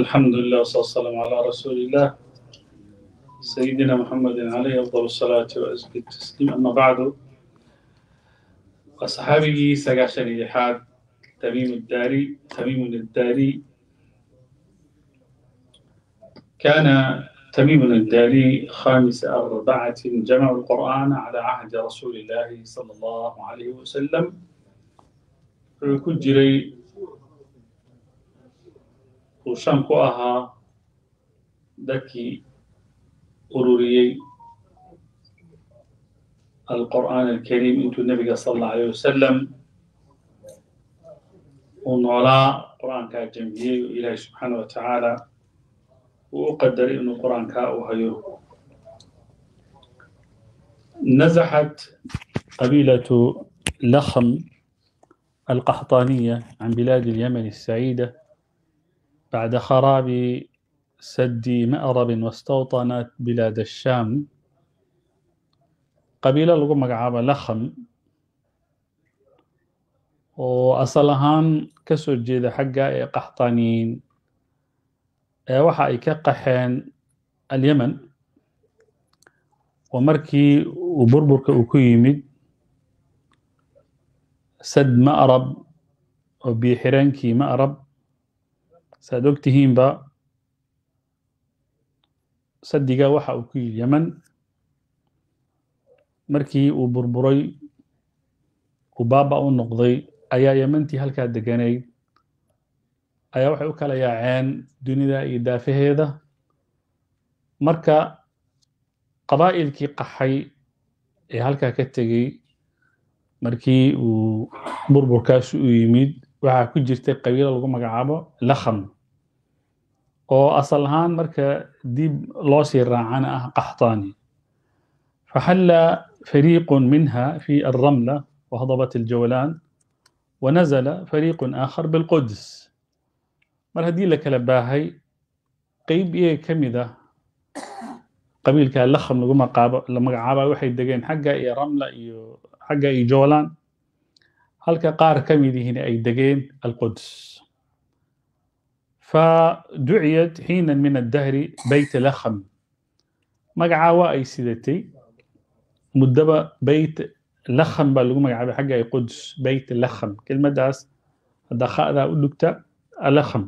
الحمد لله والصلاة والسلام على رسول الله سيدنا محمد عليه أفضل الصلاة وأزكى التسليم أما بعد وصحابي سقاشن إلحاد تميم الداري تميم الداري كان تميم الداري خامس أربعة جمع القرآن على عهد رسول الله صلى الله عليه وسلم كجري uu shan ku ahaa dadkii ururiyey alqur'aan alkariim intuu nebiga sal alla alayh wasalam uu noolaa qur-aankaa jamciyey oo ilaahay subxaana wa tacaala uu u qadaray inuu qur u hayo نزحت قبيلة لخم القحطانية عن بلاد اليمن السعيدة بعد خراب سد مأرب واستوطنت بلاد الشام qabiilo lagu magacaabo lakham oo asal ahaan ka soo jeeda xagga ee qaxtaaniyiin ee waxa ay ka qaxeen alyemen oo markii uu burburka uu ku yimid sad ma'rab oo biyo xireenkii saad og tihiinba sadiga waxa uu ku yidhi yeman markii uu burburay uu baaba u noqday ayaa yemantii halkaa deganayd ayaa waxay u kala yaaceen dunida iyo daafaheeda marka qabaa'ilkii qaxay ee halkaa ka tegey markii uu burburkaasi u yimid waxaa ku jirta qabiilo lagu magacaabo lakham oo asal ahaan marka dib loo sii raacana ah qaxtaani faxalla fariiqun minha fi alramla wahdabat aljawlan wanazala fariiqun aakhar bilquds mar haddii la kala baahay qeyb iyaga ka mid ah qabiilka lakham lagu magacaaba waxay degeen xagga iyo ramla iyo xagga iyo jawlan halka qaar ka midihina ay degeen alquds faduciyat xiinan min addahri beyt lakham magacaa waa ay sidatay muddaba beyt lakham baa lagu magacaabay xagga ay quds beyt lakham kelmaddaas haddaa khadaa u dhugta alakham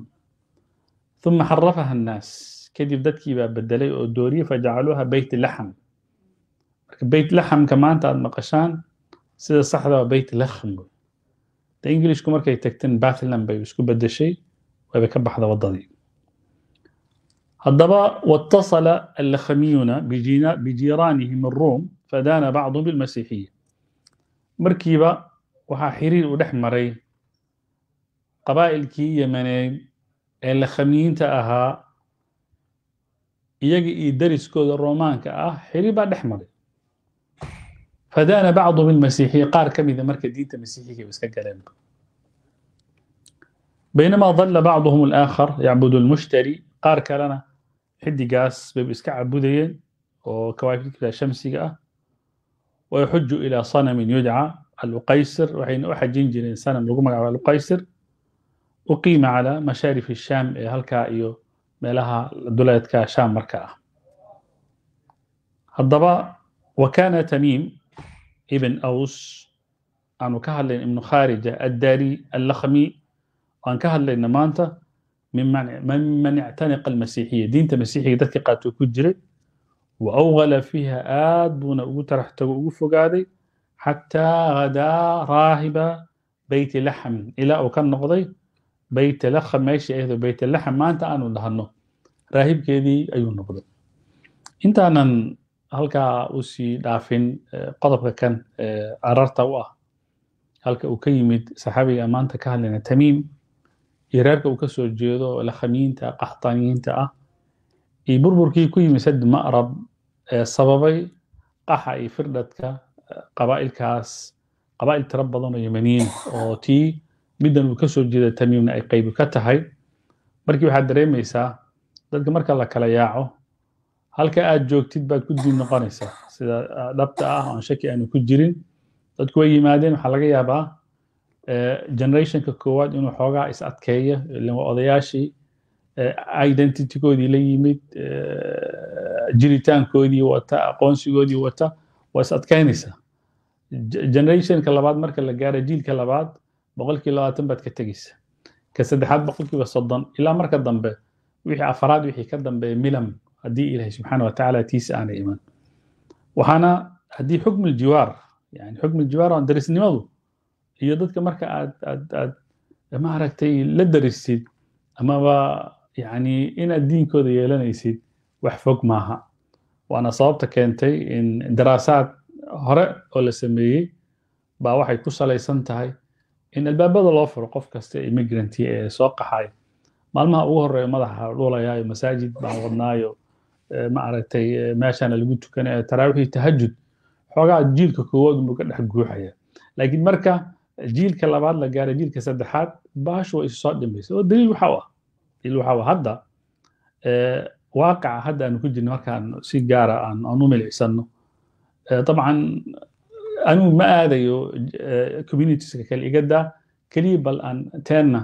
ثuma xarafaha الnaas kadib dadkii baa bedelay oo dooriyay fajacaluuha beyt laxam marka beyt laxamka maanta aad maqashaan sida saxda waa bayt lakham de englishku markay tagteen bathland bay isku bedeshay wayba ka baxda waddadii haddaba watasala alakhamiyuna bijiiraanihim aruum fadaana bacduhum bilmasiixiya markiiba waxaa xiriir u dhex maray qabaa'ilkii yamaneed ee lakhamiyiinta ahaa iyaga iyo dariskooda romaanka ah xiriir baa dhex maray fadaana bacduhum ilmasiixiya qaar ka mida marka diinta masiixiga iska galeen baynamaa dalla bacduhum alaakhar yacbudu lmushtari qaar kalena xidigaas baybu iska cabudayeen oo kawaakibta shamsiga ah wayaxuju ilaa sanamin yudca aluqaysir waxayna u xajin jireen sanam lagu magacaabo aluqaysir uqiima calaa mashaarif shaam ee halkaa iyo meelaha duleedka shaam marka ah haddaba wakana tamiim ibn aws aanu ka hadlayna ibnu kharija addari allakmi aan ka hadlayna maanta miman ictaniqa almasiixiya diinta masiixiga dadka qaato ku jiray wa awgala fiiha aad buuna ugu tarax tago ugu fogaaday xataa hadaa raahiba bayti laxmin ilaa uu ka noqday beyta lakham meeshii ayado beyta laxm maanta aanu dhahno raahibkeedii ayuu noqday intaanan halkaa usii dhaafin e, qodobka kan cararta e, u ah halka uu ka yimid saxaabiga maanta ka hadlayna tamiim iyo reerka uu kasoo jeedo lakhamiyiinta qaxtaaniyiinta ah iyo burburkii ku yimid sad ma'rab ee sababay qaxa iyo firdhadka e, qabaa'ilkaas qabaa'il tiro badan oo yemaniyin oo tii middan uu kasoo jeeda tamiimna ay qaybi ka tahay markii waxaad dareemaysaa dadka marka la kala yaaco halka aad joogtid baad ku diib noqonaysaa sida ah, dhabta ah oan shaki aanu ku jirin dadku way yimaadeen waxaa laga yaabaa eh, generationka koowaad inuu xoogaa is adkeeyo ilan waa odayaashii eh, identitykoodii la yimid eh, jiritaankoodii wata aqoonsigoodii wata waa is adkeynaysaa generationka labaad marka la gaaro jiilka labaad boqolkii labaatan baad ka tegeysa ka saddexaad boqolkiiba soddon ilaa marka dambe wixii afaraad wixii ka dambeeya milam haddii ilaahay subxaana watacaala tiisa aanay iman waxaana haddii xukm aljiwaar yani xukm aljiwaar aan darisnimadu iyo dadka marka aad aad aad maaragtay la darisid amaba yani inaad diinkooda yeelanaysid wax fog maaha waana sababta keentay in daraasaad hore oo la sameeyey baa waxay ku salaysan tahay in albaabada loo furo qof kasta immigrant ee soo qaxay maalmaha ugu horeeya madaxa dhulayaayo masaajid baan wadnaayo maaragtay eh, meeshaana lagu tukana ee eh, taraawiixii tahajud xoogaa jiilka koowaad unbuu ka dhex guuxaya laakiin marka jiilka labaad la gaaray jiilka saddexaad baashu way isu soo dhimaysay oo daliil waxa u ah daliil waxa u ah hadda eh, waaqaca hadda aanu ku jirno markaan si gaara aan aan u milicsano dabcan anigu ma aadayo communitieska kale iga keliya bal aan teenna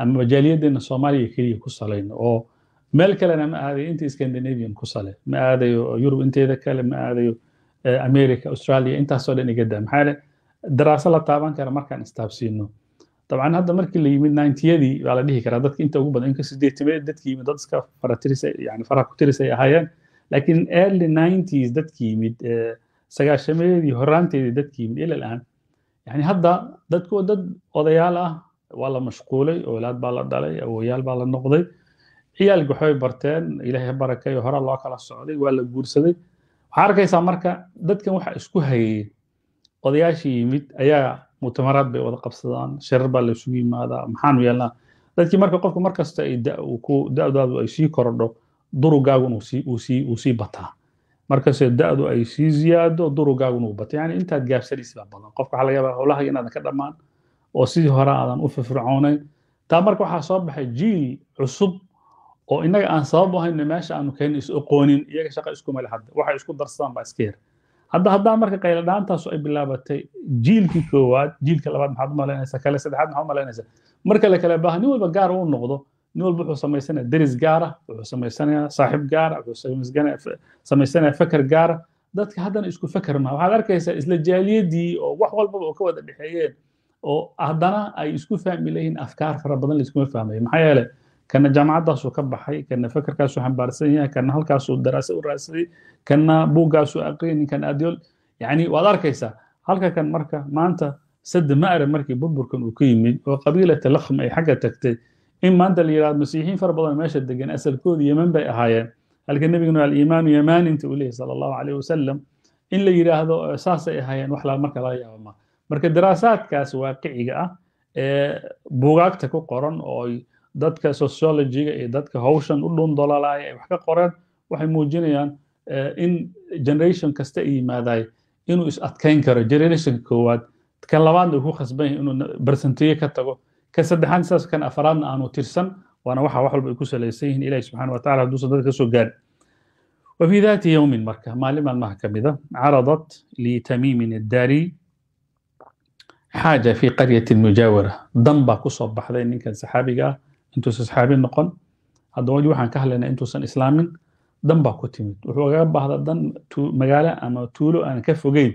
ama majaaliyaddeena soomaaliya keliya ku salayno oo meel kalena ma aadayo inta scandinavian ku sale ma aadayo yurub inteeda kale ma aadayo eh, america australia intaasoo dhan iga daa maxaa daraaso la taaban kara markaan istaabsiino dabcan hadda markii la yimid nintyadii baa la dhihi karaa dadka inta ugu badan inka sideetimee dadkii yimid dad iska faratirisayani faraha ku tirisay ahaayeen laakiin early nineties dadkii yimid eh, sagaashameedii horaanteedii dadkii yimid ilal aan yani hadda dadku dad odayaal ah waa la mashquulay oolaad baa la dhalay awooyaal baa la noqday ciyaalki waxbay barteen ilaahay barakeeyo hore loo kala socday waa la guursaday waxaa arkaysaa marka dadkan waxa isku hayay odayaashii yimid ayaa mutamaraad bay wada qabsadaan shirar baa laysugu yimaadaa maxaanu yeelnaa dadkii marka qofku mar kasta da-daadu ay sii korodho durugaagun uu sii bataa markastoo da-du ay sii ziyaado durugaagun uu bato yani intaad gaabsanaysid baa badan qofka waxaa laga yaabaa howlaha inaadan ka dhammaan oo sidii hore aadan u firfircoonayn taa marka waxaa soo baxay jiil cusub oo inaga aan sabab ahayno meesha aanu keena is oqoonin iyaga shaqa iskumale hadda waxay isku darsadaan baa iska yar hadda haddaa marka qayladhaantaasu ay bilaabatay jiilkii koowaad jiilka labaad maxaad u kale saddexaad maxaad u marka la kala baaha nin walba gaar uu noqdo nin walba wuxuu samaysanaya deris gaara wuxuu samaysanayaa saaxiib gaara wuxuu samaysanayaa fakar gaara dadka haddana isku fakar maha waxaad arkaysaa isla jaaliyadii oo wax walbaba oo ka wada dhexeeyeen oo haddana ay isku fahmi leeyihiin afkaar fara badan la fahmayo maxaa yeelay kana jaamacadaasuu ka baxay kana fakerkaasuu xambaarsan yahay kana halkaasuu daraasad u raadsaday kana buuggaasuu aqrinin kana adyool yani waad arkaysaa halka kan marka maanta sadde ma arag markii burburkan uu ka yimid oo qabiilata lakhm ay xagga tagtay in maanta la yidhahdo masiixiin fara badan meesha degan asalkoodu yeman bay ahaayeen halka nebiguna aliimaanu yamaaninta uu leeyahy sala allahu calayh wasalam in la yidhaahdo saasay ahaayeen wax marka laga yaabama marka daraasaadkaas waaqiciga ah ee buugaagta ku qoran oo dadka sociologiga iyo dadka hawshan u dhun dololaaya ay wax ka qoreen waxay muujinayaan eh, in generation kasta ay inuu is adkayn karo generation koowaad ka labaadna uu ku khasban yahay inuu barsantiye ka tago ka saddexaad sidaas kan afaraadna aanu tirsan waana waxa wax walba ay ku salaysan yihiin ilahi subxana watacala hadduusan dadka kasoo gaarin وفي ذات يوم مركة معلم المحكمة عرضت لتميم الداري حاجة في قرية مجاورة ضنبا كصب بحذين كان سحابقة intuusan saxaabiin noqon haddaba weli waxaan ka hadlaynaa intuusan islaamin dan baa ku timid wuxuu ugaga baahda dan magaalo ama tuulo aan ka fogeyn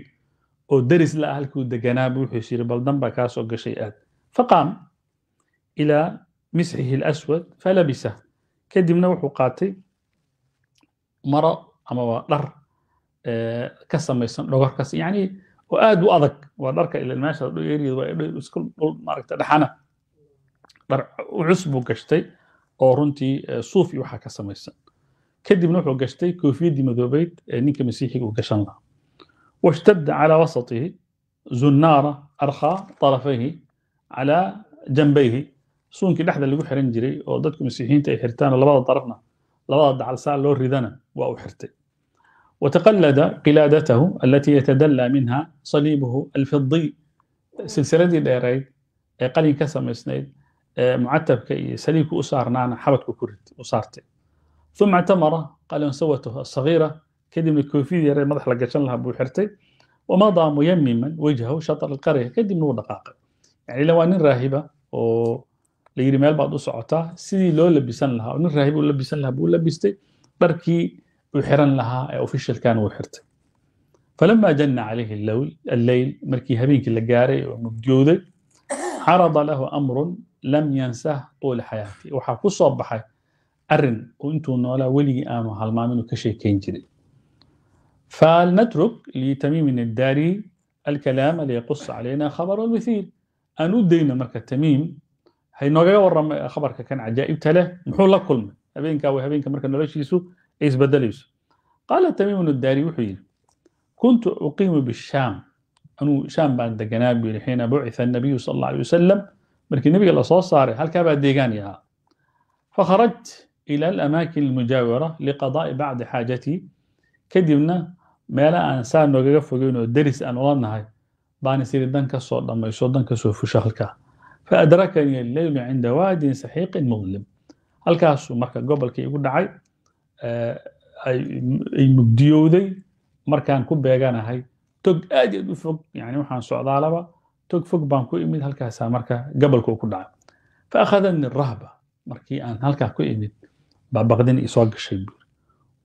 oo daris la ah halkuu deganaa buu wuxuu yiri bal dan baa kaa soo gashay aad faqaam ilaa misxihi alaswad falabisa kadibna wuxuu qaatay maro ama waa dhar eh, ka samaysan dhogorkas yacni oo aad u adag waa dharka ilaa meesha waa iska dhul maaragta dhaxana dhar cus buu gashtay oo runtii e, suuf iyo waxaa ka samaysan kadibna wuxuu gashtay koofiyaddii madoobeyd ee ninka masiixiga uu gashan lahaa washtadda calaa wasatihi zunnaara arkhaa tarafayhi calaa janbayhi suunkii dhexda lagu xiran jiray oo dadku masiixiyiinta ay xirtaano labada darafna labada dacalsaa loo ridana waa uu xirtay qilaadatahu وتقلد قلادته minha saliibuhu منها silsiladii الفضي ee qalin ka samaysnayd mucatabka iyo saliibka u saarnaana xabadka u saartay uma ictamara qalan sawatahu asagiira kadibna koofid yaree madax la gashan lahaa buu xirtay wamadaa muyamiman wejhahu shatar alqarya kadibna wuu dhaqaaqay yani ila waa nin raahiba oo la yidhi meel baad u socotaa sidii loo labisan lahaa oo nin raahib u labisan lahaa buu labistay dharkii uu xiran lahaa ee officialkan wuu xirtay falama janna calayhi alleyl markii habeenkii la gaaray oo mugdiyooday carada lahu amrun lam yansah tuuli xayaati waxaa ku soo baxay arin uu intuu noolaa weligii aanu halmaaminu ka sheekayn jiray falnatruk litamiimin addaari alkalaama liyaqus calayna khabar almithiil aan u dayna marka tamiim hay noogaga warrama khabarka kan cajaa'ibta leh muxuu la kulmay habeenkaa way habeenka marka noloshiisu ay isbedelayso qaala tamiimun addaari wuxuu yidhi kuntu uqiimu bishaam anuu shaam baan deganaa buu yihi xiina bucitha anabiyu sal alla alay wasalam markii nebiga lasoo saaray halkaabaa baa deegaan yahaa fakharajt ila alamaakin almujaawira liqadaa'i bacdi xaajatii kadibna meele aan saa nogaga fogeyn oo deris aan ula nahay baan isiri dan ka soo dhammayso dan kasoo fusho halkaa faadrakanii alleylu cinda waadin saxiiqin mudlim halkaasuu marka gobolkii igu dhacay eh, ay mugdiyowday markaan ku beeganahay tog aad iy aad u fog yani waxaan socdaalaba tog fog baan ku imid halkaasaa marka gabalka ku dhacay fa rahba markii aan halkaa ku imid baa baqdin isoo gashay buuri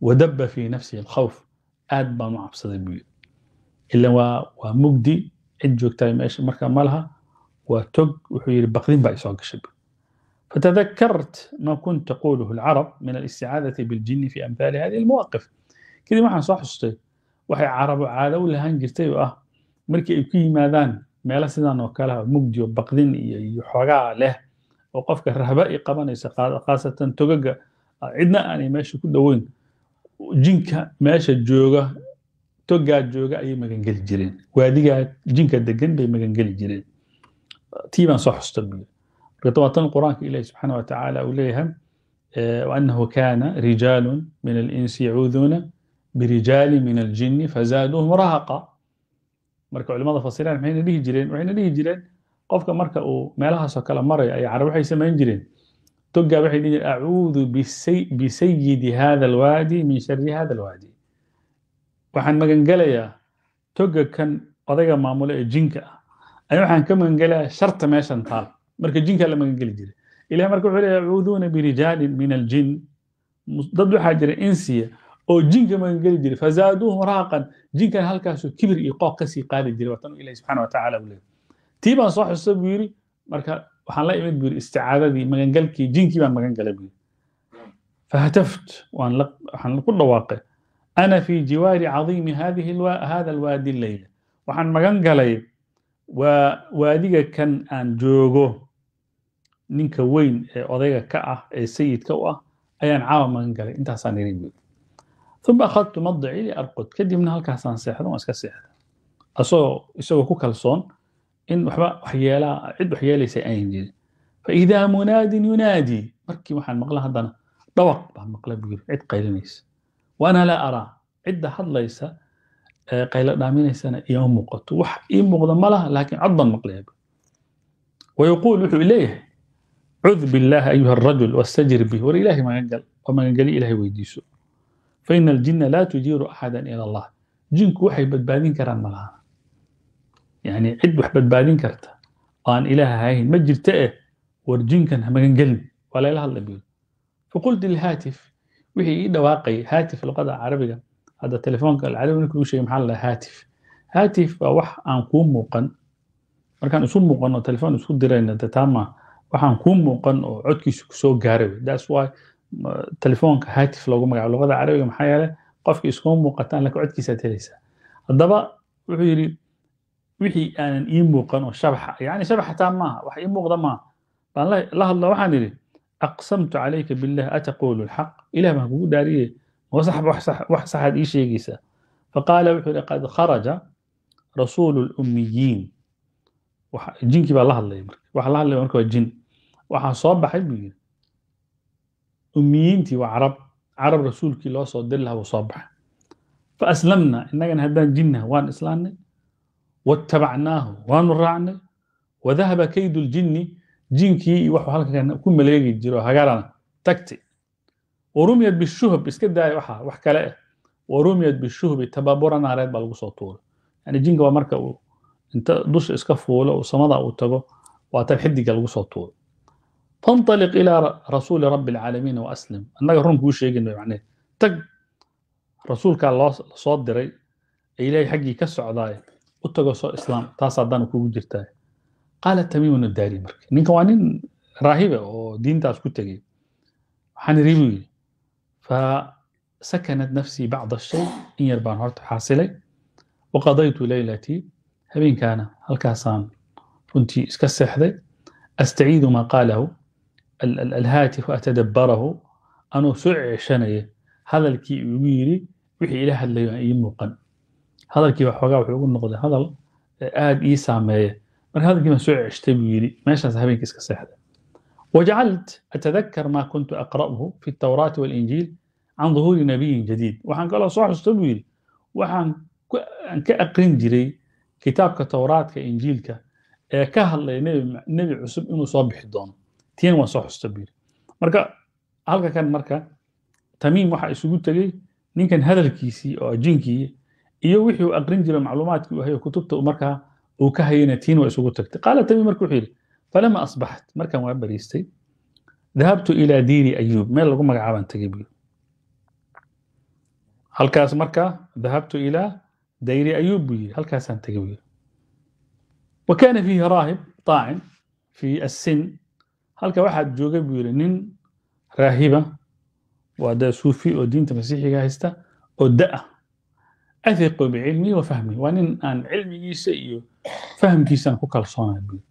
wadaba fii nafsihi alkhawf aad baan u cabsaday buuri ila waa waa mugdi cid joogtaay meesha marka ma waa tog wuxuu yidhi baqdin baa isoo gashay buuri فتذكرت ما كنت تقوله العرب من الاستعاذة بالجن في أمثال هذه المواقف كذا ما حنصح waxay carabo caado u lahaan jirtay oo ah markii ay ku yimaadaan meelo sidan oo kaleha ah, mugdiyo baqdin iyo xoogaa leh oo qofka rahba i qabanaysa khaasatan togaga ah, cidna aanay meesha ku dhoweyn jinka meesha jooga togaa jooga ayay magangeli jireen waadigaa jinka degan bay magangeli jireen tii baan soo xusta buyi qur-aanka ilaahi subxaana wa uu leeyahay eh, waanahu kaana rijaalun min alinsi yacuuduuna birijaali min aljinni fazaaduuhum rahaqa marka culimada fasiraan maxayna dhihi jireen waxayna dhihi jireen qofka marka uu meelahaasoo kale marayo ayaa carab waxay samayn jireen togaa waxay dhihi jireen acuudu bisayidi hada alwaadi min shari hada alwaadi waxaan magangelayaa toga kan odayga maamulo ee jinka ah ayaa waxaan ka magangelayaa sharta meeshan taal marka jinkaa la magangeli jiray ilahi marka wuxuu leeya yacuuduuna birijaalin min aljin dad waxaa jira insiya oo jinka magangeli jiray fazaaduuhum raaqan jinkan halkaasuu kibir iyo qooq kasii sii qaadi jiray waatan ilahi subxana wa uu leeyay tii baan soo xususta buu yidhi marka waxaan la imid buu yidhi isticaadadii magangalkii jinkii baan magan buu yidhi fahatafت waxaan ku dhawaaqay ana fi jiwaari cadiimi hada alwaadi leyla waxaan magan galay waa waadiga kan aan joogo ninka weyn ee odayga ka ah ee sayidka u ah ayaan caawa magan galay intaasaan irin buu yidhi uma akhadtu madicii liarqod kadibna halkaasaan seexdo waan iska seexda asagoo isagoo ku kalsoon in waxba waxyeelaa cid waxyeelaysa aanan jirin faidaa munaadin yunaadii markii waxaan maqla haddana dhawaq baan maqla buu yiri cid qaylinaysa waana laa araa cidda hadlaysa qaylo dhaaminaysana iyooma muuqato wax ii muuqda ma laakiin cod baan maqlayaa wayuquul wuxuu leeyahay cud billaahi ayuha arajul wastajir bih war ilaahay magan gal oo magan weydiiso faina aljinna laa tujiiru axadan ila allah jinku waxay badbaadin karaan malaha yani cid wax badbaadin karta aan ilaah ahayn ma jirta eh war jinkan ha magangelin waa layla hadla biyo faqultu lihaatif wixii ii dhawaaqay haatif luqada carabiga hadda telefoonka alcarabi markii uu sheegay maxaa la dhahaa haatif haatif waa wax aan kuu muuqan markaan isu muuqan oo telefoon isku dirayna dataama waxaan kuu muuqan oo codkiisu kusoo gaaray that's why telefoonka hatif loogu magaabo luqada carabiga maxaa yeeley qofka iskuma muuqataan lakin codkiisaad helaysaa haddaba wuxuu yidhi wixii aanan ii muuqan oo shabaxa yani shabax xataa maaha wax ii muuqda maaha baan la hadlo waxaan idhi aqsamtu calayka billah ataquulu lxaq ilah baan kugu dhaariye ma sax wax saxaad ii sheegaysaa faqaala wuxuu yidhi qad kharaja rasuulu lummiyiin jinkii baa la hadlaya marka waxa la hadlaya marka waa jin waxaan soo baxay buu yidhi ummiyiintii waa carab carab rasuulkii loo soo diri laha wuu soo baxay faaslamna innagana haddaan jinnaha waan islaamnay watabacnaahu waanu raacnay wadahaba kaydu ljinni jinkii iyo waxuu halkan ku maleegi jiro hagaarana tagtay warumiyad bishuhb iska daaya waxa wax kale ah warumiyad bishuhbi tababura naareed baa lagu soo tuuray yani jinka waa marka uu inta dusha iska fuulo uu samada uu tago waa tab xidiga lagu soo tuuray fanaliq ilaa rasuuli rabi alcaalamiin waaslim annaga run kuu sheegin macneed tag rasuulkaa loosoo diray ee ilaahay xaggii ka socdaaye u tago soo islaam taas haddaana kugu jirtaa qaala tamiimun daari marka ninka waa nin raahiba oo diintaas ku tegay waxaan iri buu yidhi fa sakanat nafsii bacda shay in yar baan horta xaasilay waqadaytu laylatii habeenkaana halkaasaan iska seexday astaciidu maa alhaatif atadabarahu anoo soo ceeshanaya hadalkii igu yiri wixii ila hadlayo aan ii muuqan hadalkii waxoogaa wuxuu ugu noqday hadal aad ii saameeya marka hadalkii baan soo ceeshtay buu yiri meeshaas habeenkii iska seexday وجعلت أتذكر ما كنت أقرأه في التوراة والإنجيل عن ظهور نبي جديد وحن قال صح استبويل وحن كأقرن جري كتابك توراة كإنجيلك كهل نبي, نبي عسب إنه صبح دونه tian waan soo xusta buyiri marka halka kan marka tamiim waxaa isugu tegey ninkan hadalkiisii oo ajinkii iyo wixii uu aqrin jira macluumaadkii u hayo kutubta markaa uu ka hayana tiin waa isugu tagtay qaala tamiim marka wuxuu yidhi falama asbaxat markan waa bariistay dahabtu ilaa diini ayuub meel lagu magacaabaan tegey buyiri halkaas marka dahabtu ilaa dayri ayuub buu yidhi halkaasaan tegey buu yidhi wa kaana fiihi raahib طaacin fi asin halka waxaad joogay buu yidhi nin raahiba waa da suufi oo diinta masiixiga haysta oo da'a athiqu bicilmihi wa fahmihi waa nin aan cilmigiisa iyo fahamkiisaan ku kalsoonay buu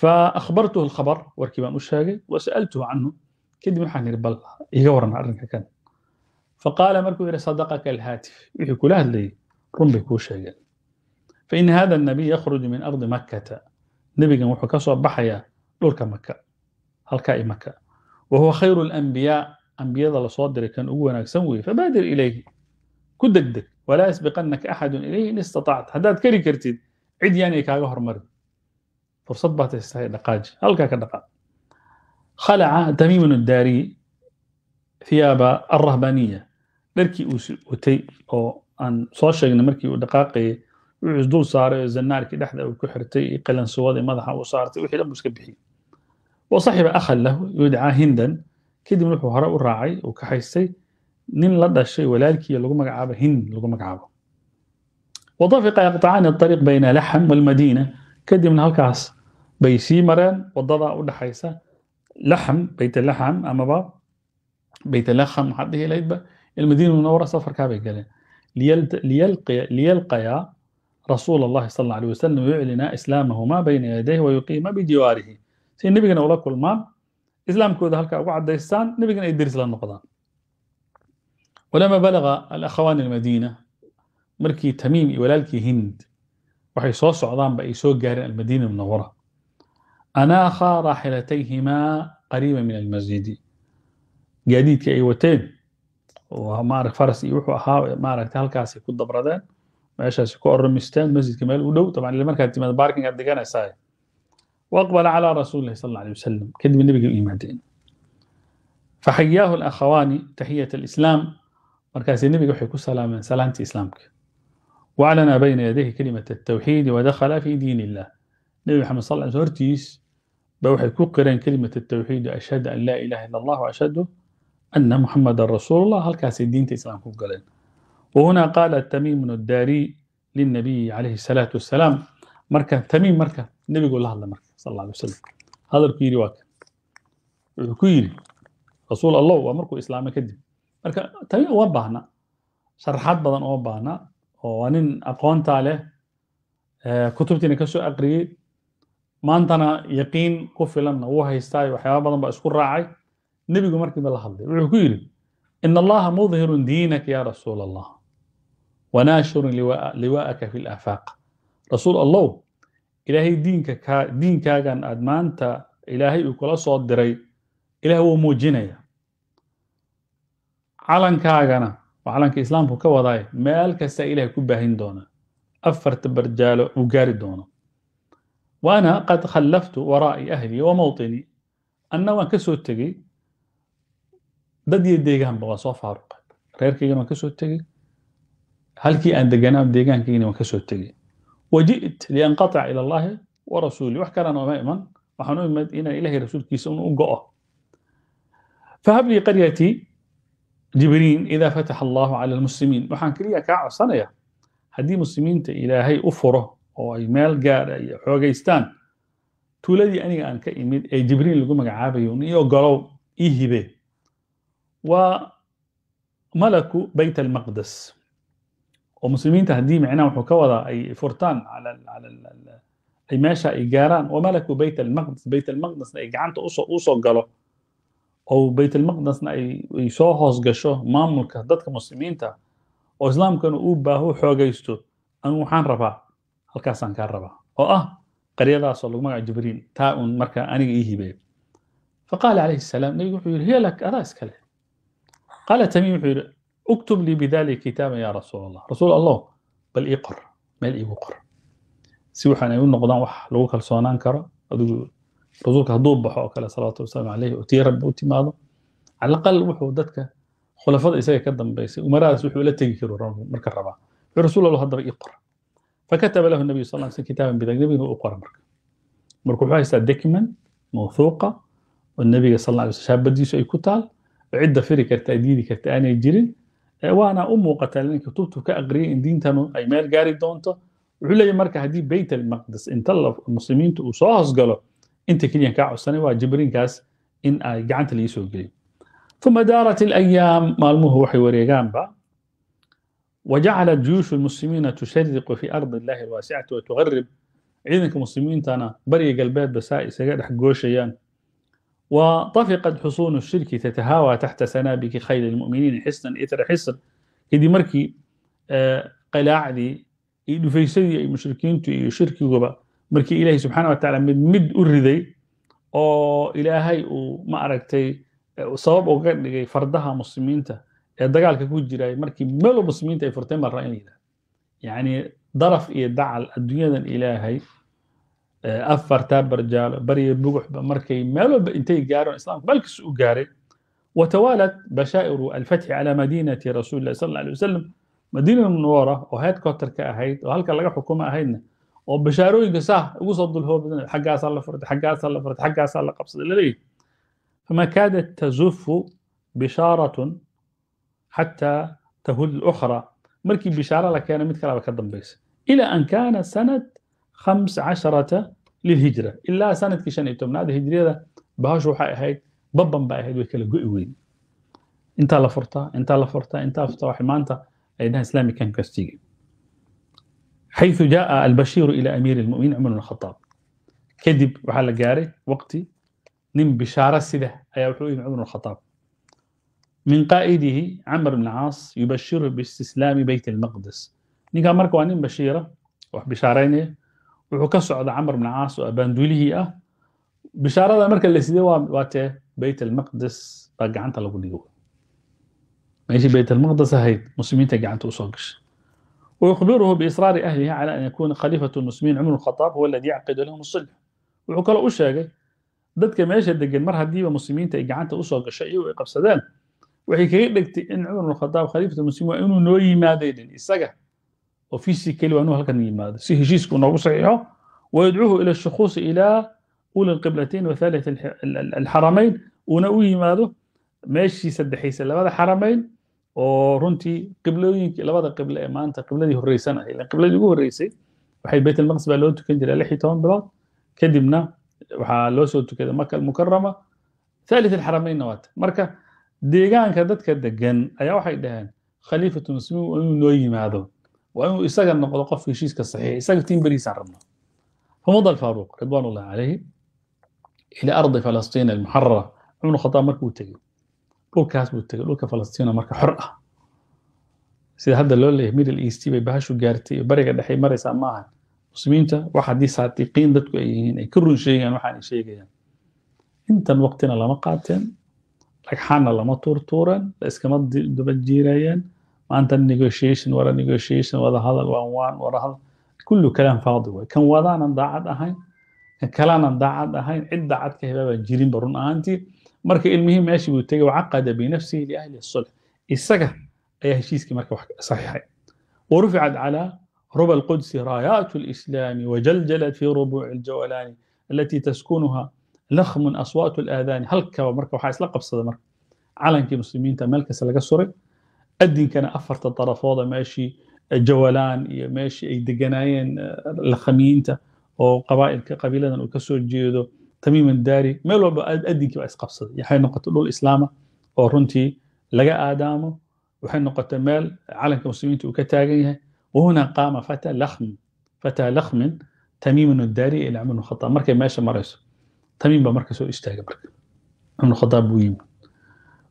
فأخبرته الخبر وركبان أشاقي وسألته عنه كدي محان يربل يقورنا أرنك كان فقال مركو إلى صدقك الهاتف يحي كلها اللي رمبك وشاقي فإن هذا النبي يخرج من أرض مكة نبي كان وحكا بحيا dhulka maka halkaa iyo maka wahuwa khayru اlanbiyaa ambiyada lasoo diray kan ugu wanaagsan wey fabaadir ilayhi ku degdeg walaa yasbiqanaka axadu ilayhi in istaطacta haddaad keri kartid cid yaanay kaaga hormarin fursad baad haystahay dhaqaaji halkaa ka dhaqaaq khalaca tamiimun daariyi thiyaaba alrahbaniya dharkii uu watay oo aan soo sheegnay markii uu dhaqaaqayay wuxuu isdul saaray oo zanaarkii dhexda uu ku xirtay iyo qalansuwadii madaxa uu saartay wixii dhan buu iska bixiyey wasaxiba akhan lahu yudcaa hindan kadibna wuxuu hore u raacay uu kaxaystay nin la dhashay walaalkii lagu magacaabo hind lagu magacaabo wadafiqa yaqtacaani ariiq bayna laxam walmadiina kadibna halkaas bay sii mareen wadadaa u dhaxaysa laxam baytlaxam amaba baytlaxam maxaad dhihi laydba المدينة المنورة سفر كابي قالين ليلقي ليلقيا رسول الله صلى الله عليه وسلم ويعلن إسلامه بين يديه ويقيم بجواره si nebigana ula kulmaan islaamkooda halkaa ugu cadaystaan nebigana ay deris la noqdaan walama balaga alakhawaan almadiina markii tamiim iyo walaalkii hind waxay soo socdaanba ay soo gaareen almadiina munawara anaakha raaxilatayhimaa qariiba min almasjidi gaadiidkii ay wateen faras iyo wuxuu ahaa maaragta halkaasay ku dabradeen meeshaasay ku oromisteen masjidka meel u dhow taban markaad timaada barking aad dhiganaysaa واقبل على رسول الله صلى الله عليه وسلم كذب النبي يمادين فحياه الاخوان تحية الإسلام مركز النبي وحي سلام سلامة اسلامك واعلن بين يديه كلمة التوحيد ودخل في دين الله النبي محمد صلى الله عليه وسلم ارتيس بوحي كقرن كلمه التوحيد أشهد أن لا اله الا الله واشهد أن محمد رسول الله هل كاس دين الاسلام قالين وهنا قال التميم الداري للنبي عليه الصلاة والسلام مركز تميم مركز النبي يقول الله مركز sal lla alay wasalam hadalku yidhi waa kan wuxuu ku yidhi rasuul allow waa markuu islaamay kadib marka tani uma baahna sharaxaad badan uma baahna oo waa nin aqoontaa leh kutubtiina ka soo aqriyey maantana yaqiin ku filanna wuu haystaayo waxyaaba badan baa isku raacay nebigu markiiba la hadlay wuxuu ku yidhi in allaha mudhirun diinak ya rasuul allah wanaashirun liwaa'aka fi lafaaq rasuul allow ilaahay diinka ka diinkaagan aad maanta ilaahay uu kula soo diray ilaah wuu muujinaya calankaagana waa calanka islaamku ka wadaay meel kastaa ilaahay ku baahin doona afarta barjaalo uu gaari doono waana qad khallaftu waraa'i ahli wa mawطini anna waan ka soo tegey dad iyo deegaanba waan soo faaruqay reerkaygana waan ka soo tegey halkii aan deganaa deegaankaygana waan ka soo tegey waji't liyanqaطica ilى allahi wa rasuuli wax kalena uma iman waxaan u imid inaan ilahay rasuulkiisa un u go'o fahab lii qaryati jibriin ida fataxa allahu calى اlmuslimiin waxaan keliya kaa codsanaya haddii muslimiinta ilaahay u furo oo ay meel gaara iyo xoogaystaan tuuladii aniga aan ka imid ee jibriin lagu magacaabayo iyo golow ii hibe waa malaku bayt almaqdes oo muslimiinta haddii micnaha wuxuu ka wadaa ay furtaan ay meesha ay gaaraan wamalakuu bayt almaqdis bayt almaqdisna ay gacanta usoo galo oo bayt almaqdisna ay soo hoos gasho maamulka dadka muslimiinta oo islaamkana uu baahu xoogaysto anuu waxaan rabaa halkaasaan kaa rabaa oo ah qaryadaasoo lagu magaca jibriil taa un marka aniga ii hibeeyo faqaala calayhi salaam nabigu wuxuu yidhi hiya lak adaa iskale qaala tamiim wuxuu yidhi اكتب لي بذلك كتابا يا رسول الله rasuul allah bal ii qor meel iigu qor si waxaan ay u noqdaan wax lagu kalsoonaan karo adigu rasuulka hadduu baxo oo kale salawaatu wasalaamu calayhi oo tii rabbi u timaado cala aqal wuxuu dadka khulafada isaga ka dambaysay umaradaas wuxuu la tegi karo marka rabaa wuxuu rasuul allah haddaba ii qor fakataba lahu nabiyu sal alay kitaaban bidag nabiguna u qora marka marka wuxuu haystaa document mawthuuqa oo nabiga sal alay sl shaabadiisu ay ku taal oo cidda firi karta diidi karta aanay jirin waana u muuqataa nin kutubtu ka aqriyay in diintanu ay meel gaari doonto wuxuu leeyahy marka haddii bayt almaqdis inta muslimiintu uu soo hosgalo inta keliyan kaa codsanay waa jibriinkaas in ay gacanta lii soo geliyo uma daarat alayaam maalmuhu waxay wareegaanba وجعلت جيوش المسلمين تشرق في أرض الله الواسعة وتغرب ciidanka muslimiintana barya galbeedba basaa isaga dhex gooshayaan وطفقت حصون الشرك تتهاوى تحت سنابك خيل المؤمنين حصنا إثر حصن kadib markii qalaacdii iyo dhufaysadii ay mushrikiintu iyo shirkiguba markii ilaahay subxaana wa tacaala mid mid u riday oo ilaahay uu ma aragtay sabab uga dhigay fardaha muslimiinta ee dagaalka ku jiray markii melo muslimiinta ay furtay marra in la yidhahdo yacni daraf iyo dacal adduunyadan ilaahay Eh, afartaa barjaalo bariya buguxba markay meel walba intay gaareen islaamku balkis u gaaray watawaalat bashaa'iru alfatxi calaa madiinati rasuuli llahi sal alay wasalam madiina munawara oo headquarterka ahayd oo halka laga xukuma ahaydna oo bashaarooyinka saa ugu soo dulhoobadan xaggaasaa la furtay xaggaasaa la furtay xaggaasaa la qabsaday laleeyahy fama kaadat tazufu bishaaratun xataa tahul ukhra markii bishaara la keenay mid kalaba ka dambaysa ila an kaana sanad khams casharata lilhijra ilaa sanadkii shan iyo tobnaad hijriyada bahashu waxay ahayd baban bay ahayd way kala go'i weyn intaa la furtaa intaa la furtaa intaa furtaa waxay maanta aynaha islaamikan kastiga xayثu jaa albashiiru ila amiiri lmuminiin cumar bn khataab kadib waxaa la gaaray waqti nin bishaaro sida ayaa wuxuu yimi cumar bn min qaa'idihi camr bn caas yubashiru biistislaami beyt almaqdis ninkaa marka waa nin bashiira wax bishaaraynaya wuxuu ka socda camar bn caas oo abaanduulihii ah bishaarada marka la sidee waa bayt almaqdes baa gacanta lagu dhigo meeshii bayt almaqdes ahayd muslimiinta gacanta usoo gashay ويخبره بإصرار أهلها على أن يكون خليفة المسلمين عمر الخطاب هو الذي يعقد لهم الصلح wuxuu kaloo u sheegay dadka meesha degan mar haddiiba muslimiinta ay gacanta usoo gashay iyagu ay qabsadeen waxay kaga dhegtay in cumar alkhadaab khaliifatu muslimin waa noo yimaaday oo fiisi keli waa inuu halkan yimaado si heshiisku noogu saxiixo wayadcuuhu ila shukhuusi ilaa uli lqiblateyn wathalit alxaramayn uuna u yimaado meeshii saddexaysa labada xaramayn oo runtii qiblooyinkii labada qible ee maanta qibladii horreysan ilan qibladii ugu horreysay waxay bayt almaqdis baa loo tukan jiray lix iyo toban bilood kadibna waxaa loo soo tukaday maka almukarama thalit alxaramaynna waata marka deegaanka dadka degan ayaa waxay dhaheen khaliifatu muslimin inuu noo yimaado waa inuu isaga noqdo qof heshiiska saxiix isaga timberiisaan rabna fumada alfaaruq ridwan ullahi calayhi ila ardi falastiin almuxarara cumar khataab markuu tegey dhulkaas buu tegey dhulka falastiina marka xor ah sida hadda loo leeyahay middle east bay bahashu gaartay iyo bariga dhexey maraysaa maahan muslimiinta wax haddii saadiqiin dadku ay yihiin ay ka run sheegayaan waxaan sheegayaan intan waqtina lama qaateen dhagxaanna lama tuurtuureen la iskama duba maanta negotiation wada negotiation wada hadal waan waan wada hadal kullu kalaam faadi waay kan wadaanan daacad ahayn kan kalaanan daacad ahayn cid daacad ka hebaabaan jirinba run ahaantii marka ilmihii meeshii buu tegey wacaqada binafsihi liahli sulx isaga ayaa heshiiskii marka wax saxiixay waruficat calaa ruba alqudsi raayaatu lislaami wajaljalat fi rubuuci aljawalaani alatii taskunuha lakhmun aswaatu alaadaani halkaba marka waxaa isla qabsada marka calankii muslimiinta meel kasta laga suray adinkana afarta darafooda meeshii eh, jawalaan iyo meeshii ay deganaayeen eh, lakhamiinta oo qabaailka qabiiladan uu kasoo jeedo tamiiman daari meel walba adinkii baa isqabsaday waxay noqotay dhul islaama oo runtii laga aadaamo waxay noqotay meel calanka muslimiinta uu ka taagan yahay wahuna qaama fata lakhmin fata lakhmin tamiiman daari ila ibn khataab markay meesha marayso tamiim baa marka soo istaagay marka ibn khataab buu yimid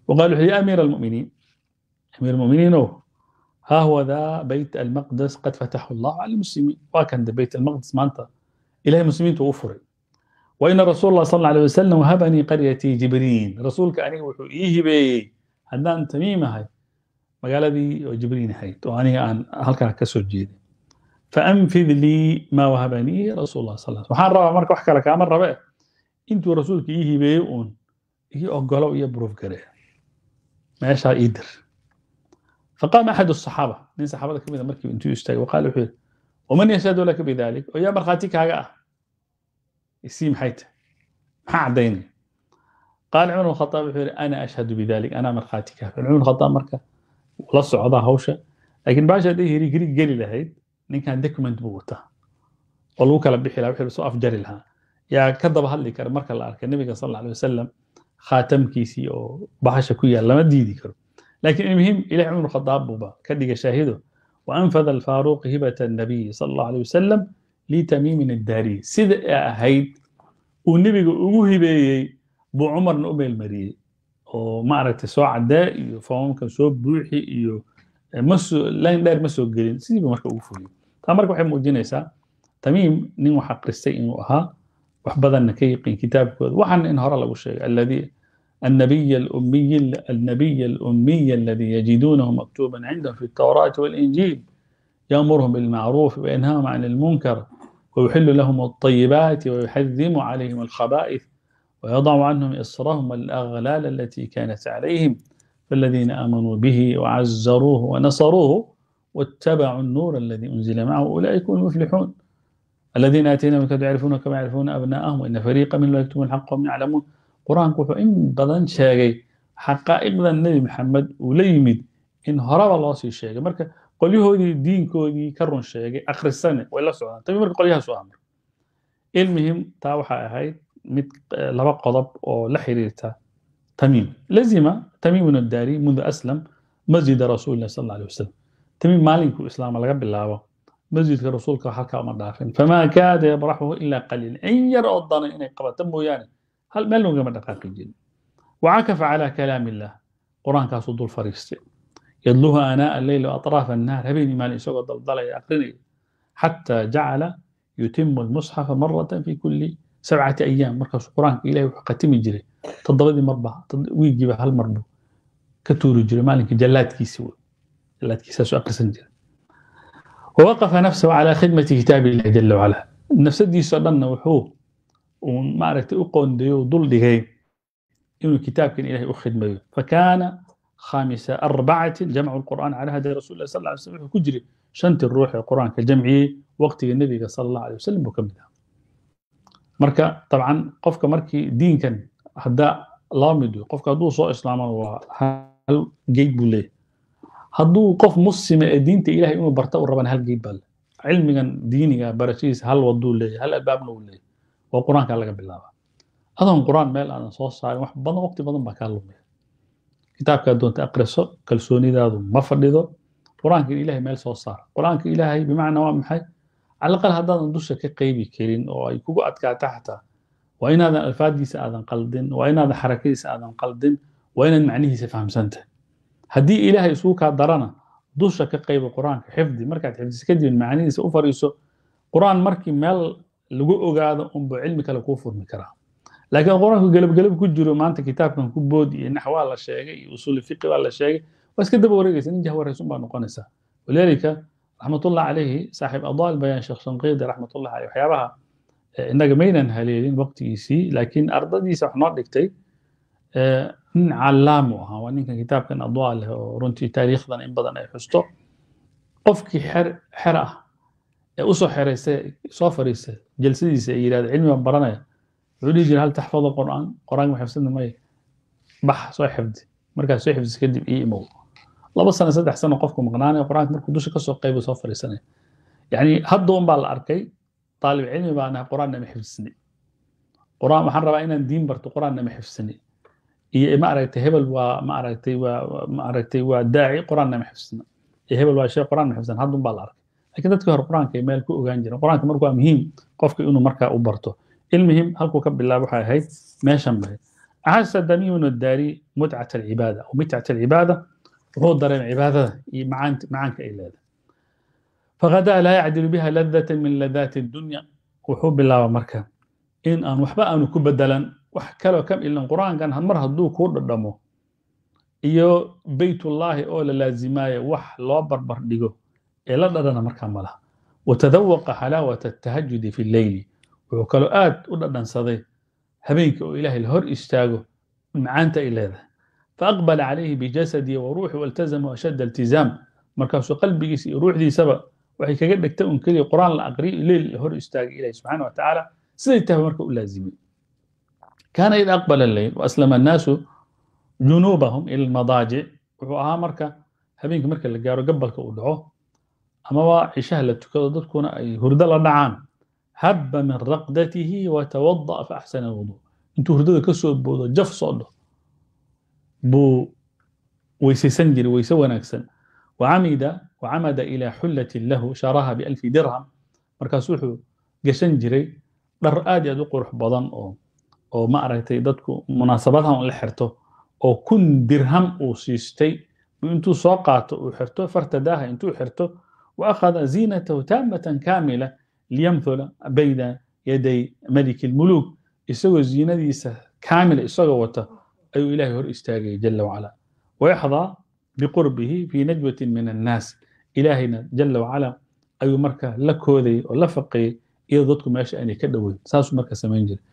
وقال يا أمير المؤمنين أمير المؤمنين ههوذا بيت المقدس قد فتحه الله على المسلمين وكان ده بيت المقدس معناتها إلهي المسلمين توفر وإن رسول الله صلى الله عليه وسلم وهبني قريتي جبرين رسولك أني وحوئيه بي هدان تميمة هاي مقالدي جبرين هاي وأني أن هلكا كسو جيدي فأنفذ لي ما وهبني رسول الله صلى الله عليه وسلم وحان رابع مركو أحكى لك أمر رابع أنتو رسولك إيه بيئون إيه أقلو إيه بروف كريه ماشا إيدر faqaama axad الصaxaaba nin saxaabada ka mida markii intuu istaagay waqaal wuxuu yidhi waman yashhadu laka bidalik oo yaa markhaati kaaga ah isii maxay tahay maxaa caddaynaya qaala cumar bn khataab wuxuu yidhi ana ashhadu bidalik anaa markhaati kaaga cumar khataab marka la socdaa hawsha laakiin baasha hadday hirigrig geli lahayd ninkan document buu wataa oo lagu kala bixi laha wuxuu soo afjari lahaa yaa ka daba hadli kara marka la arkay nebiga sal lakiin المهم ilah cmr khadaabuba ka dhiga shaahido وأnfd الfaaruq hibaة النabiy salى الlه عليه wasalam litamimin الdaariy sida ee ahayd uu nebiga ugu hibeeyey buu cumarna u meelmariyey oo maaragtay soo caddaa iyo foomamkan soo buuxi iyo lain dheer ma soo gelin sidiiba marka ugu fogey taa marka waxay muujinaysaa tamiim nin waxa kristay inuu ahaa wax badanna ka yaqiin kitaabkooda waxaana in hore lagu sheegay النبي الأمي النبي الأمي الذي يجدونه مكتوبا عندهم في التوراة والإنجيل يأمرهم بالمعروف وينهاهم عن المنكر ويحل لهم الطيبات ويحذم عليهم الخبائث ويضع عنهم إصرهم الأغلال التي كانت عليهم فالذين آمنوا به وعزروه ونصروه واتبعوا النور الذي أنزل معه أولئك هم المفلحون الذين آتيناهم كانوا يعرفون كما يعرفون أبناءهم وإن فريقا منهم يكتبون الحق وهم يعلمون qur-aanku wuxuu in badan sheegay xaqaa'iqdan nebi maxamed uu la yimid in horaba loo sii sheegay marka qolyahoodii diinkoodii ka run sheegay akhrisane way la socdaan tabi marka qolyahaas u amr ilmihim taa waxay ahayd mid eh, laba qodob oo la xiriirta tamiim lazima tamiim ibn daari mundu aslam masjida rasuulilah sal alay wasalam tamim maalinkuu islaama laga bilaabo masjidka rasuulka halkaa uma dhaafin famaa kaada yabraxuhu ilaa qaliil cin yar oo danay inay qabata mooyaane hal meelna ugama dhaqaaqijin wacakafa calaa kalaami illaah qur-aankaasuu dul fariistay yadluha aanaa alleyl waaطraafa annahaar habeenii maalin isagoo daldalaya aqrinaya xataa jacala yutimu almusxafa maratan fi kulli sabcati ayaam markaasuu qur-aanka ilahi wuxuu khatimi jiray toddobadii marba wiigiiba hal marbu ka tuuri jiray maalinka jallaadkiisi wey jallaadkiisaasu akrisan jiray wawaqafa nafsahu calaa khidmati kitaabi illahi jala wacala nafsadiisoo dhanna wuxuu uun maaragtay u qondeyo u dul dhigay inuu kitaabkan ilahay u khidmayo fakaana khamisa arbacati jamcu lqur'an cala hadi rasul lah sal ly slm wuxuu ku jiri shantii ruux ee qur'aanka jamciyey waqtiga nebiga sal allah alay wasalam buu ka mid ahaa marka dabcan qofka markii diinkan haddaa laba mid qofka hadduu soo islaamana waa hal geyd buu leeyahy hadduu qof muslima ee diinta ilahay inuu barta u rabana hal geyd baa le cilmigan diiniga barashadiisa hal waduu leeyahy hal albaabna uu leeyahy waa qur-aanka laga bilaaba adoon qur-aan meel aadan soo saarin wax badan waqti badan baa kaa lumaya kitaabkaa doonta akriso kalsoonidaadu ma fadhido qur-aanka in ilaahay meel soo saara qur-aanka ilaahay bimacnaa waa maxay calaqal haddaadan dusha ka qaybi karin oo ay kugu adkaata xataa waa inaadan alfaadiisa aadan qaldin waa inaadan xarakadiisa aadan qaldin waa inaad macnihiisa fahamsantahay haddii ilaahay isugu kaa darana dusha ka qayba qur-aanka xifdi markaad xifdiso kadib macnihiisa u fariiso qur-aan markii meel lagu ogaado unba cilmi kale kuu furmi karaa laakiin qur-aanku gelabgelab ku jiro maanta kitaabkan ku bood iyo nax la sheegay iyo usuuli fiqi waa la sheegay waa iska daba wareegaysa nin jahwaraysun baa noqonaysaa walidaalika raxmatullah calayhi saaxiib adaal bayaan sheekh shanqiidi raxmatullah caleyh waxyaabaha eh, innaga maynan haleelin waqtigiisii laakiin ardadiisa wax noo dhigtay eh, nin callaamu ahaa waa ninkan kitaabkan adwaal leh oo runtii taariikhdan in badan ay xusto qofkii xer xer ah usoo xereyste soo fariistay jalsadiisa ay yidhahda cilmi baan baranaya wuxuu dhihi jira hal taxfada qur'aan qur-aanka ma maya bax soo xifdi markaad soo xifdiso kadib ii imow laba sano saddex sano qofku maqnaanaya qur-aanka markuu dusha kasoo qaybo soo fariisanaya yacni hadda baa la arkay طالب علمي بانا قرآن ما حفظني قرآن waxaan rabaa inaan diin barto qur'aanna ma xifsani iyo ma aragtay hebel waa ma waa ma waa daaci qur'aanna ma xifsana hebel waa shay qur'aan ma xifsan haddun baa la arkay lakiin dadki hore qur-aanka meel ku ogaan jireen qur-aanka marka waa muhiim qofka inuu markaa u barto ilmuhim halkuu ka bilaabo waxay ahayd meeshan casa damiyun daari mutcat alcibaada oo mutcat alcibaada wuxuu dareen cibaadada iyo macaanka ay leedahay fakadaa laa yacdilu biha ladata min ladaati dunya wuxuu bilaaba marka in aan waxba aanu ku bedelan wax kaloo kam ilan qur-aankan mar hadduu kuu dhadhamo iyo beytullaahi oo la laazimaayo wax loo barbar dhigo ee la dhadhana markaa ma laha watadawaqa xalaawata atahajudi fi lleyli wuxuu kaloo aad u dhadhansaday habeenkii oo ilaahay la hor istaago macaanta ay leedahay faaqbala calayhi bijasadihi wa ruuxi waltazama ashadda iltizaam markaasuu qalbigiisa iyo ruuxdiisaba waxay kaga dhegta un keliya qur'aan la aqriyo leyl la hor istaagay ilahi subxaana wa tacaala siday tahay marka u laazimay kaana ida aqbala lleyl waaslama annaasu junuubahum ila almadaajic wuxuu ahaa marka habeenka marka la gaaro gabalka uu dhaco amaba cishaha la tukado dadkuna ay hurdo la dhacaan haba min raqdatihi watawada'a faaxsana alwuduu intuu hurdada ka soo boodo jaf soo buu weysaysan jiray weyse wanaagsan wacamida wacamada ilaa xullatin lahu sharaha bialfi dirham markaas wuxuu gashan jiray dhar aad iyo aad u qurux badan oo oo ma aragtay dadku munaasabadahan u la xirto oo kun dirham uu siistay intuu soo qaato uu xirto fartadaaha intuu xirto وأخذ زينته تامة كاملة ليمثل بين yaday maliki lmuluk isagoo ziinadiisa kaamila isaga wata ayuu ilahay hor istaagayay jala wacala wayaxdaa biqurbihi fii najwatin min annaas ilaahayna jala wacala ayuu marka la koodayay oo la faqayay iyadoo dadku meesha aanay ka dhoweyn saasuu marka samayn jiray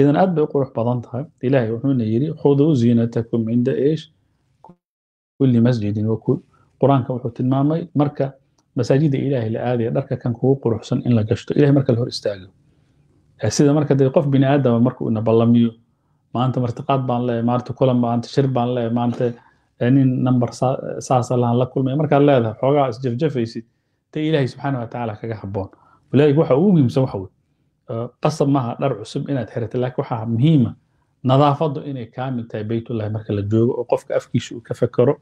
idan aad bay u qurux badan tahay ilaahay wuxuuna yidhi khuduu ziinatakum cinda masaajida ilaahay la aadaya dharka kan kugu quruxsan in la gashto ilahay marka la hor istaago sida marka dee qof bini aadama marka ina ballamiyo maanta martiqaad baan leeyahay maanta kulan maanta shir baan leeyahay maanta nin number saasa lahan la kulmaya markaad leedahay xoogaa isjafjafaysid ta ilaahay subxaana watacaala kaga habboon walaalik waxa ugu muhiimsan waxa wey qasab maaha dhar cusub inaad xirato laakiin waxaa muhiima nadaafadu inay kaamil tahay baytullahi marka la joogo oo qofka afkiisa uu ka fakero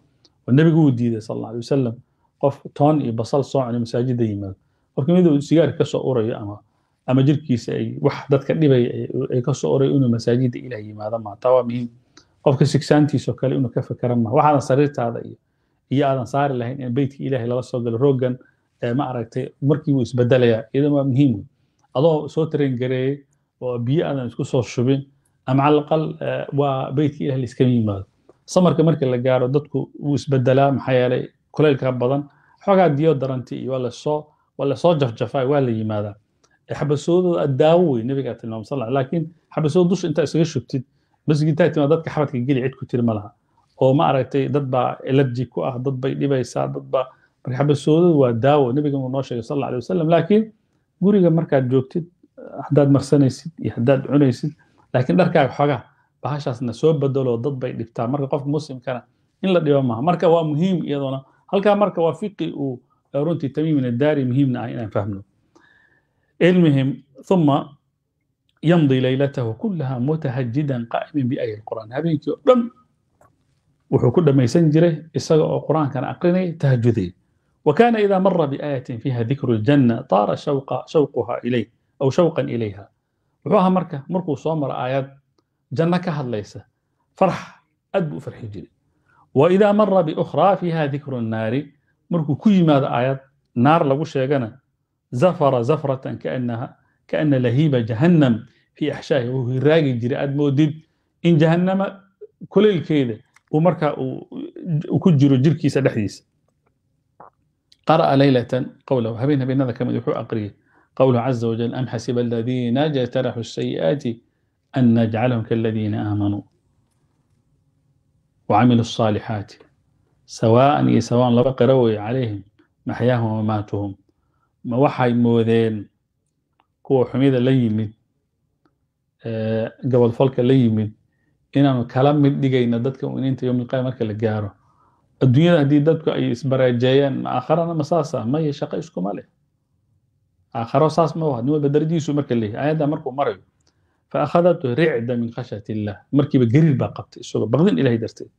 oo nebigu uu diiday sal alla alay wasalam qof toon iyo basal soo cuna masaajidda yimaado qofka midow sigaar kasoo urayo ama ama jirkiisa ay wax dadka dhibaya ay kasoo urayo inuu masaajidda ilaah yimaado maa taa waa muhiim qofka sigsaantiisoo kale inuu ka fekera maa waxaadan sariirtaada iyo iyo aadan saari lahayn in beytka ilaahay lala soo galo roogan ma aragtay markii wuu isbedelayaa iyadan waa muhiim adoo soo tareen gareeyey oo biyo aadan isku soo shubin ama cala waa beytka ilaah laiskama yimaado samarka marka la gaaro dadku wuu isbedelaa maxaa yeelay kulaylka badan xoogaa diyodaranta iyo waa lasoo jafjafaa waa la yimaadaa xabasoodooda daawo wey nabigaa tilmaam sal laakiin xabasood dusha intaa isaga shubtid masjidintaa timaa dadka xabadka geli cid ku tiri ma oo ma aragtay dad baa elerji ku ah dad bay dhibaysaa dadbaa marka xabasoodooda waa daawo nabigan uu noo sheegay sal alay wasalam laakiin guriga markaad joogtid haddaad maqsanaysid iyo haddaad cunaysid laakiin dharkaaga xogaa bahashaasna soo bedelo dad bay dhibtaa marka qofka muslimkana in la dhiba maaha marka waa muhiim iyadoona halkaa marka waa fiqi uu runtii tamiim min addaari muhiimna ah inaan fahmno المهم ثم يمضي ليلته كلها متهجدا قائما بآي القرآن هبين كيو دم وحو كل ما يسنجره إساق القرآن كان أقرني تهجدي وكان إذا مر بآية فيها ذكر الجنة طار شوق شوقها إليه أو شوقا إليها وحوها مركة مركو صامر آيات جنة كهد ليس فرح أدبو فرحي جري waidaa mara biukhraa fiiha dikru nnaari markuu ku yimaado aayad naar lagu sheegana zafara zafratan kaana lahiiba jahannam fii axshaahi uu hiraagi jiray aad moodid in jahannama kulaylkeeda uu markaa ku jiro jirkiisa dhexdiisa qara'a laylatan qowlahu habeen habeenada ka mid wuxuu aqriyey qowluhu caza wajal am xasiba aladiina jtaraxu sayi'aati an najcalahum kaladiina aamanuu وعملوا الصالحات sawaan iyo sawaan laba qiro weeye calayhim maxyaahum wamaatuhum ma waxay moodeen kuwa xumida la yimid gobolfalka la yimid inaanu kala mid dhigayno dadka mu'miniinta yowmilqaayam marka la gaaro adduunyada haddii dadku ay isbarajeeyaan ma aakharana ma saasa maya shaqo iskuma leh aakharo saas ma waha nin walba daradiisu marka leeyahy aayadda markuu marayo faakhadatu ricda min khashyati illaah markiiba gariir baa qabtay isagoo baqdin ilahay darteed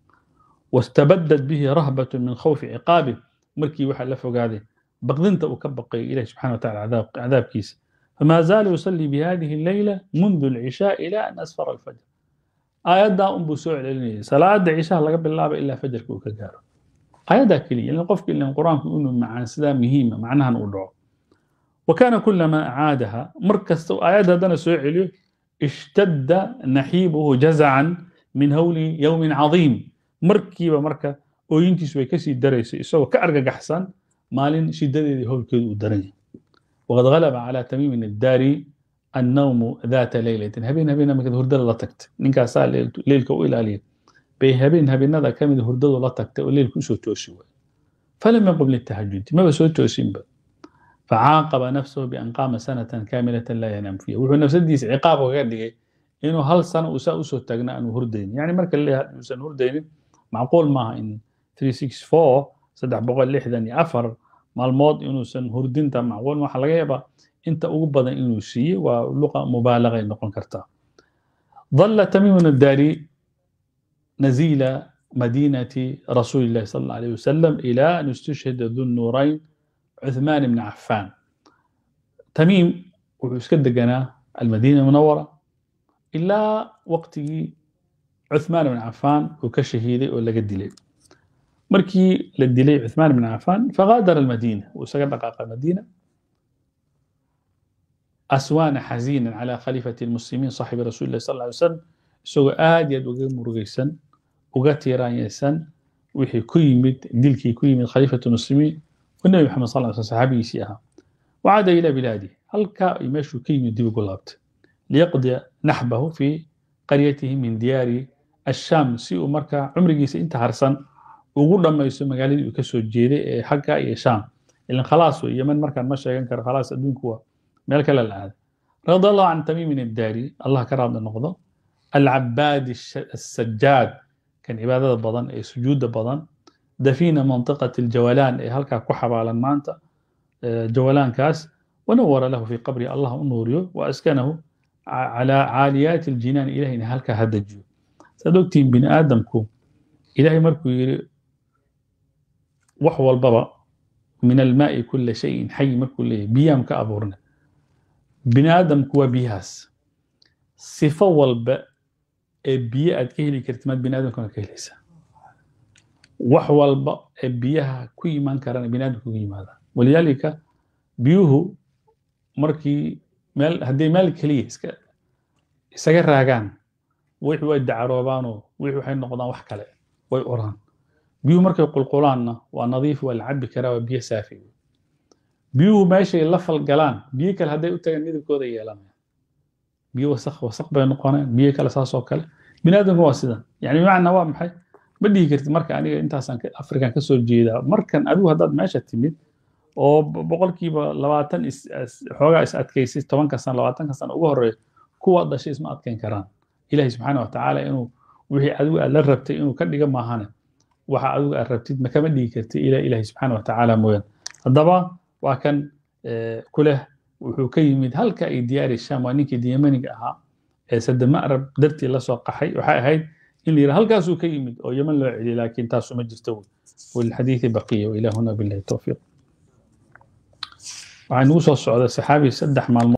wastabadad bihi rahbatu min khawfi ciqaabih markii waxaa la fogaaday baqdinta uu ka baqay ilahi subxana wa tacala cadaabkiisa famaa zaala yusallii bi hadihi alleyla mundu alcishaa ila an asfara alfajr aayaddaa unbuu soo celinayay salaada cishaha laga bilaaba ilaa fajarka uu ka gaaro aayaddaa keliya in qofka ilan qur-aanku inuu macaan sidaa muhiima macnahan uu dhaco wa kaana kulamaa acaadaha mar kasta aayadda haddana soo celiyo ishtadda naxiibuhu jazacan min hawli yowmin cadiim markiiba marka ooyintiisu way kasii daraysay isagoo ka argagaxsan maalin shidadeedii howlkeedu uu daran yahay waqad halaba calaa tamiimin addaari annawmu daata leylatin habeen habeen markaad hurdada la tagtay ninkaasaa leylka u ilaaliya bay habeen habeenada kamid hurdadu la tagtay oo leylku usoo toosi waay falam yaqum litahajudi maba soo toosinba facaaqaba nafsahu bian qaama sanatan kaamilat laa yanaam fiiha wuxuu nafsadiisa ciqaab kaga dhigay inuu hal sano uu usoo taagna aanu hurdaynin yani marka laleeyahay haddii uusan hurdaynin macquul maaha in saddex boqol lixdan iyo afar maalmood inuusan hurdinta macquul waxa laga yaabaa inta ugu badan inuu siiyey waa luqa mubaalaga noqon kartaa dalla tamimun addaari naziila madiinati rasuuli illahi sala allah alayh wasalam ilaa an istushhida du nuurayn cuthmaan ibni cafaan tamiim wuxuu iska deganaa almadiina munawara ilaa waqtigii cuthmaan ibn cafaan uu ka shahiiday oo laga dilay markii la dilay cuthmaan ibn cafaan fagaadara almadiina wuu isaga dhaqaaqa madiina aswaana xaziinan calaa khaliifati lmuslimiin saxibi rasuuli illahi sal ly slam isagoo aad iyo aad uga murugaysan uga tiiraanyaysan wixii ku yimid dilkii ku yimid khaliifatu muslimiin nebi maxamed sal sl saxaabigiisii ahaa wacada ilaa bilaadi halka ay meeshuu ka yimid dib ugu laabtay liyaqdiya naxbahu fii qaryatihi min diyaari ashaam si uu markaa cumrigiisa inta harsan ugu dhammayso magaaladii uu ka soo jeeday ee xagga iyo shaam ilan khalaas wey yeman markaan ma sheegan karo khalaas adduunku waa meel kale la aada radi allahu can tamiimin addaari allah ka raadli noqdo alcabaadi asajaad kan cibaadada badan ee sujuudda badan dafiina manطiqati اljawalaan ee halkaa ku xabaalan maanta jawalaankaas wanawara lahu fii qabri allah u nuuriyo wa askanahu calaa caaliyaati اljinaan ilahayna halkaa ha dajiyo saad ogtihiin bini aadamku ilahay markuu yidhi wax walbaba min almaai kula shayin xay markuu leeyahy biyaan ka abuurna bini aadamku waa biyahaas sifo walba ee biyo aad ka heli kartid maad bini aadamkuna ka helaysaa wax walba ee biyaha ku imaan karaan binaadamka uga yimaadaan walidaalika biyuhu markii meel hadday meel keliya iska isaga raagaan wixii way dacaroobaanoo wixii waxay noqdaan wax kale way uraan biyuhu markay qulqulaanna waa nadiif waa la cabi karaa waa biyo saafi biyuhu meeshay la falgalaan biyo kale hadday u tagaan midabkooda yeelanayaan biyo wasaq wasaq bay noqonayaan biyo kale saas oo kale binaadamka waa sidan yani bimacnaa waa maxay ma dhihi kartid marka aniga intaasaan afrikan ka soo jeedaa markan adigu haddaad meesha timid oo boqolkiiba labaatan xoogaa is adkaysay tobanka sana labaatanka sana uga horeeya kuwaad dhashay isma adkayn karaan ilahi subxaana wa tacaala inuu wixii adigu aad la rabtay inuu ka dhiga maahane waxa adigu aad rabtid makama dhigi kartid ilaa ilahi subxaana wa mooyaan haddaba waa kan eh, kuleh wuxuu ka yimid halka ay diyaari sham waa ninkii diyamaniga ahaa ee sadema arab dartii lasoo qaxay waxay ahayd in la yidhaha halkaasuu ka yimid oo yeman loo celiyey laakiin taasu ma jirto walilxadiidi baqiya wailaa huna billahi towfiiq waxaa nagu soo socda saxaabi saddex maalmood